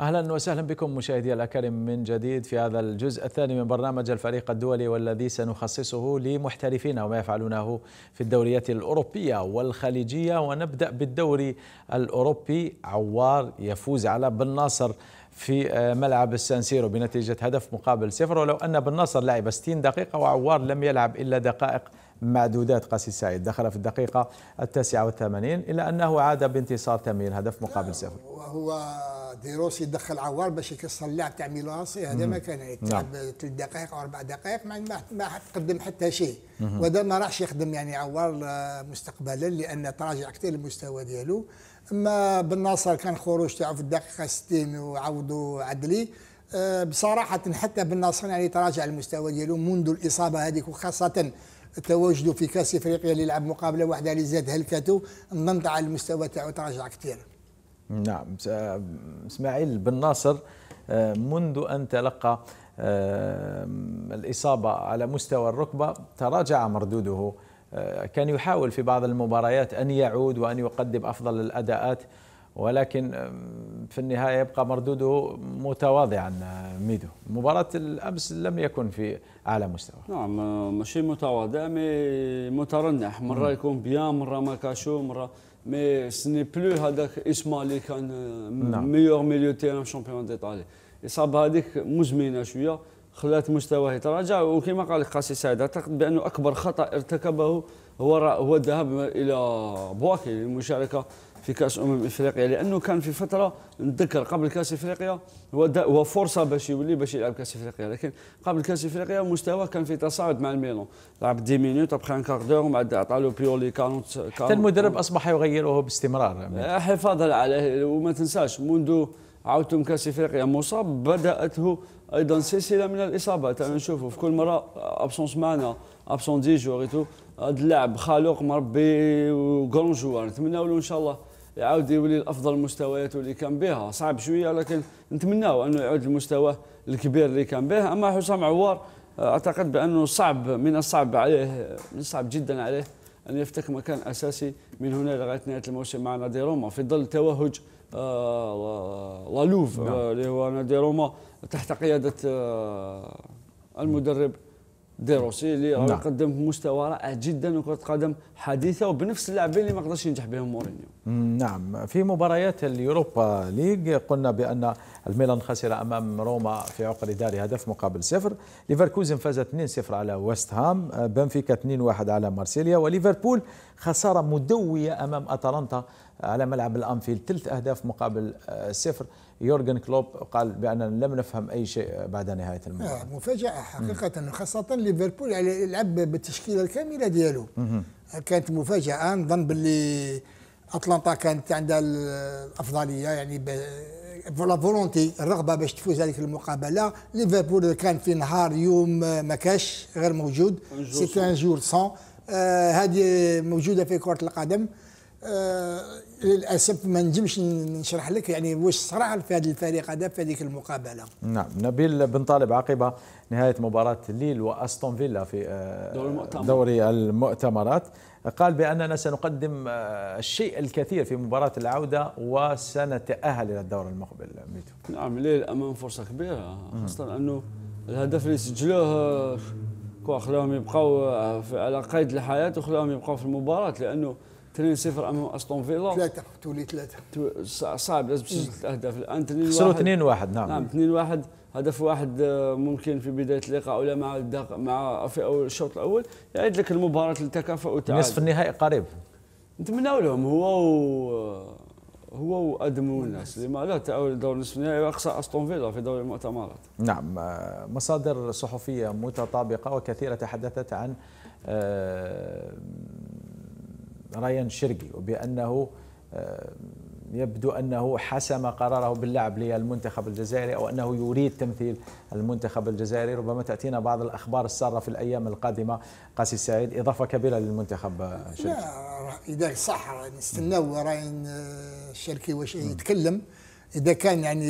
اهلا وسهلا بكم مشاهدي الاكارم من جديد في هذا الجزء الثاني من برنامج الفريق الدولي والذي سنخصصه لمحترفين وما يفعلونه في الدوريات الاوروبيه والخليجيه ونبدا بالدوري الاوروبي عوار يفوز على بن ناصر في آه، ملعب السانسيرو بنتيجه هدف مقابل صفر ولو ان بن ناصر لعب 60 دقيقه وعوار لم يلعب الا دقائق معدودات قاسي سعيد دخل في الدقيقة التاسعة والثمانين إلا أنه عاد بانتصار تمرين هدف مقابل صفر وهو ديروسي دخل عوار باش يكسر اللعب تاع ميلانسي هذا ما كان يتعب نعم. ثلاث دقائق او اربع دقائق ما ما تقدم حتى شيء وهذا ما راحش يخدم يعني عوار آه، مستقبلا لان تراجع كثير المستوى ديالو اما بن ناصر كان خروج تاعو في الدقيقه 60 وعوضوا عدلي آه، بصراحه حتى بن ناصر يعني تراجع المستوى ديالو منذ الاصابه هذيك وخاصه تواجدوا في كاس افريقيا اللي لعب مقابله واحده اللي زاد هلكته نظن على المستوى تاعو تراجع كثير نعم اسماعيل بن ناصر آه، منذ ان تلقى الاصابه على مستوى الركبه تراجع مردوده آه، كان يحاول في بعض المباريات ان يعود وان يقدم افضل الاداءات ولكن في النهايه يبقى مردوده متواضعا ميدو مباراه الامس لم يكن في اعلى مستوى نعم ماشي متواضع مي مترنح مره يكون بيان مره ما كاشو مره مي سني بلو هذاك اسمه اللي كان نعم. ميور ميليو تيران شامبيون ديطالي إصابة هذيك مزمنه شويه خلات مستواه يتراجع وكما قال لك قاسي سعيد اعتقد بانه اكبر خطا ارتكبه هو هو الذهاب الى بواكي للمشاركه في كاس امم افريقيا لانه كان في فتره نتذكر قبل كاس افريقيا هو فرصه باش يولي باش يلعب كاس افريقيا لكن قبل كاس افريقيا مستواه كان في تصاعد مع الميلون لعب 10 مينوت ابخي ان كار دور ومع عطالو بيولي 40 حتى المدرب اصبح يغيره باستمرار آه، حفاظا عليه وما تنساش منذ عودتم كاس افريقيا مصاب بداته ايضا سلسله من الاصابات انا نشوفه في كل مره ابسونس آه، معنا ابسون دي جور هذا اللاعب خالق مربي وكرون جوار نتمناو له ان شاء الله يعاود يولي لافضل مستويات اللي كان بها صعب شويه لكن نتمناو انه يعود المستوى الكبير اللي كان به اما حسام عوار اعتقد بانه صعب من الصعب عليه من الصعب جدا عليه ان يفتك مكان اساسي من هنا لغايه نهايه الموسم مع نادي روما في ظل توهج لالوف آه، نعم. آه، اللي هو نادي روما تحت قياده آه، المدرب ديروسي اللي نعم. قدم مستوى رائع جدا وكره قدم حديثه وبنفس اللاعبين اللي ما قدرش ينجح بهم مورينيو. نعم في مباريات اليوروبا ليج قلنا بان الميلان خسر امام روما في عقر دار هدف مقابل صفر، ليفركوزن فاز 2-0 على ويست هام، بنفيكا 2-1 على مارسيليا وليفربول خساره مدويه امام اتلانتا على ملعب الانفيلد ثلاث اهداف مقابل آه، صفر يورجن كلوب قال باننا لم نفهم اي شيء بعد نهايه آه، المباراه آه مفاجاه حقيقه خاصه ليفربول يعني لعب بالتشكيله الكامله ديالو كانت مفاجاه نظن باللي اتلانتا كانت عندها الافضليه يعني لا فولونتي الرغبه باش تفوز هذيك المقابله ليفربول كان في نهار يوم ما كاش غير موجود سيتي ان جور سون هذه موجوده في كره القدم آه، للاسف ما نجمش نشرح لك يعني واش صرا في هذا الفريق هذا في هذيك المقابله نعم نبيل بن طالب عقب نهايه مباراه ليل واستون فيلا في آه، دوري المؤتمرات, دوري المؤتمرات قال باننا سنقدم آه، الشيء الكثير في مباراه العوده وسنتاهل الى الدور المقبل ميتو. نعم ليل امام فرصه كبيره خاصه انه الهدف اللي سجلوه خلاهم يبقوا آه، على قيد الحياه وخلاهم يبقوا في المباراه لانه 2 0 امام استون فيلا ثلاثه تولي ثلاثه صعب لازم تسجل ثلاث اهداف الان 2 خسروا 2 1 نعم نعم 2 1 هدف واحد آه، ممكن في بدايه اللقاء ولا مع مع في اول الشوط الاول يعيد لك المباراه للتكافؤ والتعادل نصف النهائي قريب نتمناو لهم هو و... آه، هو وادم والناس نعم. لماذا تأول دور نصف النهائي واقصى استون فيلا في دوري المؤتمرات نعم آه، مصادر صحفيه متطابقه وكثيره تحدثت عن ريان شرقي وبأنه آه، يبدو أنه حسم قراره باللعب للمنتخب الجزائري أو أنه يريد تمثيل المنتخب الجزائري ربما تأتينا بعض الأخبار السارة في الأيام القادمة قاسي السعيد إضافة كبيرة للمنتخب آه، شركي لا إذا صح نستناو يعني راين الشركي آه، واش يتكلم إذا كان يعني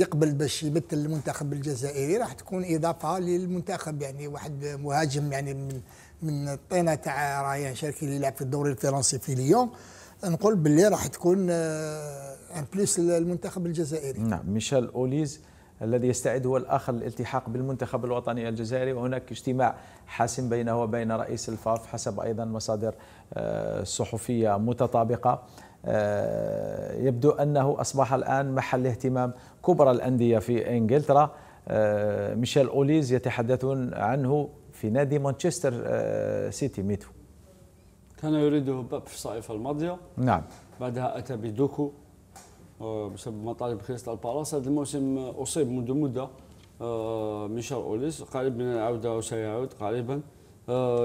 يقبل باش يمثل المنتخب الجزائري راح تكون إضافة للمنتخب يعني واحد مهاجم يعني من من الطينه تاع رايان شركي اللي يلعب في الدوري الفرنسي في ليون نقول باللي راح تكون آه، ان بليس للمنتخب الجزائري نعم ميشيل اوليز الذي يستعد هو الاخر للالتحاق بالمنتخب الوطني الجزائري وهناك اجتماع حاسم بينه وبين رئيس الفاف حسب ايضا مصادر آه، صحفيه متطابقه آه، يبدو انه اصبح الان محل اهتمام كبرى الانديه في انجلترا ميشيل اوليز يتحدثون عنه في نادي مانشستر آه، سيتي ميتو كان يريده باب في الصيف الماضية نعم بعدها أتى بدوكو آه، بسبب مطالب كريستال بالاس هذا الموسم أصيب منذ مدة آه، ميشيل أوليس قريب من العودة وسيعود قريبا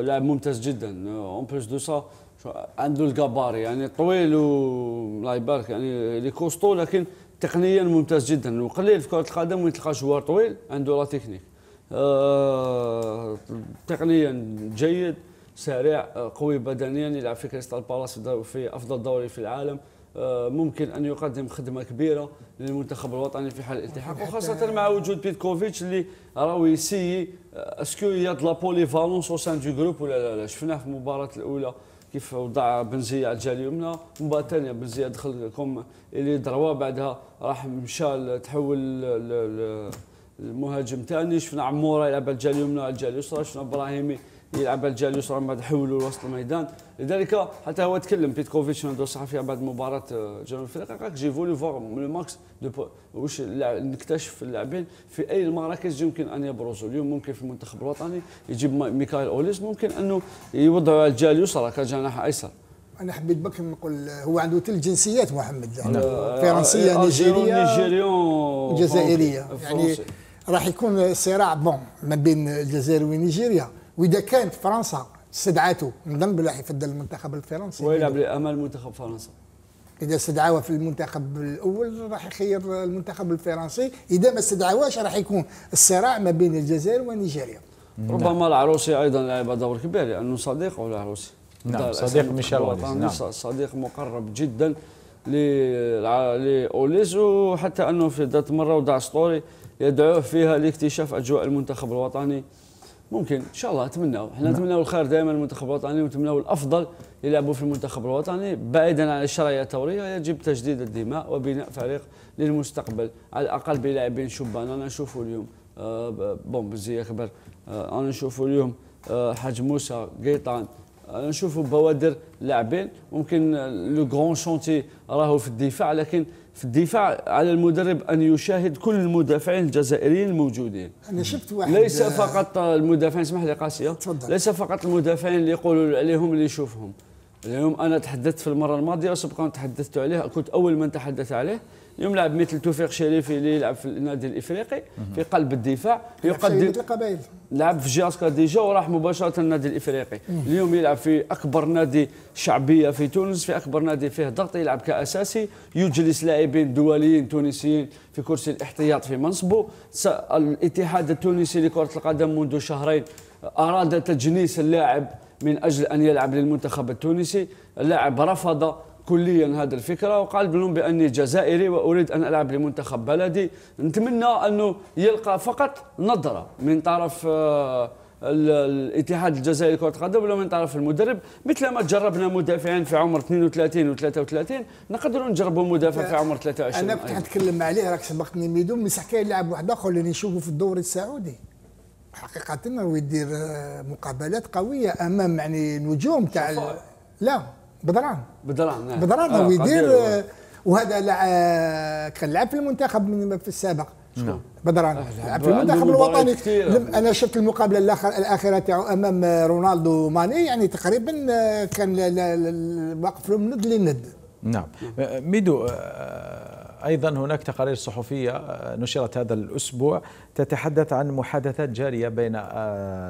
لاعب ممتاز جدا اون بليس دو سا عنده الكبار يعني طويل الله يبارك يعني لي كوستو لكن تقنيا ممتاز جدا وقليل في كرة القدم وين تلقى جوار طويل عنده لا تكنيك آه، تقنيا جيد سريع آه، قوي بدنيا يلعب في كريستال بالاس في افضل دوري في العالم آه، ممكن ان يقدم خدمه كبيره للمنتخب الوطني في حال الالتحاق وخاصه مع وجود بيتكوفيتش اللي راهو يسي اسكو هي لا بوليفالونس او سان دو جروب ولا لا لا شفناه في المباراه الاولى كيف وضع بنزية على الجهه اليمنى مباراه ثانيه بنزية دخل كوم اللي دروا بعدها راح مشى تحول المهاجم ثاني شفنا عموره يلعب على اليمنى على اليسرى شفنا ابراهيمي يلعب على اليسرى من بعد حولوا لوسط الميدان لذلك حتى هو تكلم بيتكوفيتش نادو الصحفي بعد مباراه آه، جنوب افريقيا قال جي فولي فوغ لو ماكس واش نكتشف اللاعبين في اي المراكز يمكن ان يبرزوا اليوم ممكن في المنتخب الوطني يجيب ميكايل اوليس ممكن انه يوضعوا على الجهه اليسرى كجناح ايسر انا حبيت بك نقول آه، هو عنده ثلاث جنسيات محمد يعني نعم. فرنسيه آه، نيجيريه نيجيريه جزائريه يعني راح يكون صراع بون ما بين الجزائر ونيجيريا واذا كانت فرنسا استدعاته نظن بلي راح يفضل المنتخب الفرنسي ويلعب لامل منتخب فرنسا اذا استدعاوه في المنتخب الاول راح يخير المنتخب الفرنسي اذا ما استدعاوهش راح يكون الصراع ما بين الجزائر ونيجيريا نعم. ربما العروسي ايضا لعب دور كبير لانه صديق العروسي نعم صديق ميشيل نعم صديق مقرب جدا لاوليس وحتى انه في ذات مره ودع ستوري يدعوه فيها لاكتشاف اجواء المنتخب الوطني ممكن ان شاء الله نتمناو حنا نعم. نتمناو الخير دائما المنتخب الوطني ونتمناو الافضل يلعبوا في المنتخب الوطني بعيدا عن الشرعيه الثوريه يجب تجديد الدماء وبناء فريق للمستقبل على الاقل بلاعبين شبان انا نشوفوا اليوم آه بومبزي يكبر آه انا نشوفوا اليوم آه حاج موسى قيطان آه، نشوفوا بوادر لاعبين ممكن لو غون شونتي راهو في الدفاع لكن في الدفاع على المدرب ان يشاهد كل المدافعين الجزائريين الموجودين انا شفت واحد ليس فقط المدافعين اسمح لي قاسيه تفضل ليس فقط المدافعين اللي يقولوا عليهم اللي يشوفهم اليوم انا تحدثت في المره الماضيه وسبقا تحدثت عليه كنت اول من تحدث عليه اليوم لاعب مثل توفيق شريف اللي يلعب في النادي الافريقي في قلب الدفاع يقدم لعب في جاسكا ديجا وراح مباشره النادي الافريقي اليوم يلعب في اكبر نادي شعبيه في تونس في اكبر نادي فيه ضغط يلعب كاساسي يجلس لاعبين دوليين تونسيين في كرسي الاحتياط في منصبه الاتحاد التونسي لكره القدم منذ شهرين اراد تجنيس اللاعب من اجل ان يلعب للمنتخب التونسي اللاعب رفض كليا هذه الفكره وقال بلوم باني جزائري واريد ان العب لمنتخب بلدي نتمنى انه يلقى فقط نظره من طرف آه، الاتحاد الجزائري لكره القدم ولا من طرف المدرب مثل ما جربنا مدافعين في عمر 32 و33 نقدروا نجربوا مدافع في عمر 23 انا كنت حنتكلم عليه راك سبقتني ميدو مسح كاين لاعب واحد اخر اللي نشوفه في الدوري السعودي حقيقه ويدير يدير آه، مقابلات قويه امام يعني نجوم تاع لا بدران بدران نعم. بدران آه ويدير آه، وهذا آه، كان لعب في المنتخب من في السابق شكرا. بدران آه، لعب في المنتخب الوطني انا شفت المقابله الاخيره تاعو امام رونالدو ماني يعني تقريبا كان واقف له من ند لند نعم ميدو أيضا هناك تقارير صحفية آه، نشرت هذا الأسبوع تتحدث عن محادثات جارية بين آه،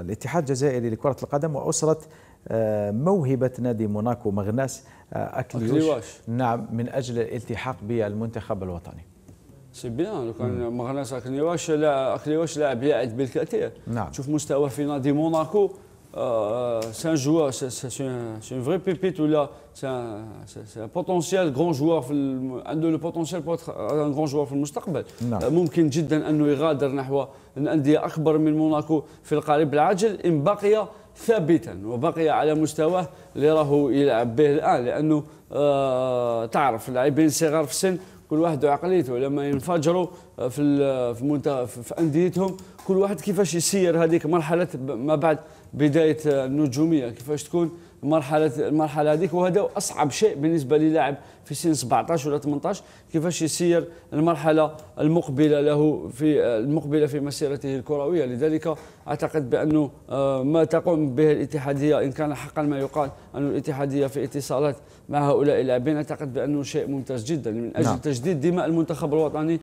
الاتحاد الجزائري لكرة القدم وأسرة آه، موهبة نادي موناكو مغناس أكليوش نعم من أجل الالتحاق بالمنتخب الوطني سي بيان لو كان مغناس أكليوش لا أكليوش لاعب يعد بالكثير نعم شوف مستوى في نادي موناكو Euh, euh, c'est un joueur, c'est un, un, vrai pépite là, c'est un, un, potentiel grand joueur في الم... le لو بوتونسيال بوت ان غون جوار في المستقبل نعم. ممكن جدا انه يغادر نحو انديه اكبر من موناكو في القريب العاجل ان بقي ثابتا وبقي على مستواه اللي راهو يلعب به الان لانه آه تعرف اللاعبين صغار في السن كل واحد عقليته لما ينفجروا في في, في انديتهم كل واحد كيفاش يسير هذيك مرحله ما بعد بدايه النجوميه كيفاش تكون المرحله المرحله هذيك وهذا اصعب شيء بالنسبه للاعب في سن 17 ولا 18 كيفاش يسير المرحله المقبله له في المقبله في مسيرته الكرويه لذلك اعتقد بانه آه، ما تقوم به الاتحاديه ان كان حقا ما يقال ان الاتحاديه في اتصالات مع هؤلاء اللاعبين اعتقد بانه شيء ممتاز جدا من اجل نعم. تجديد دماء المنتخب الوطني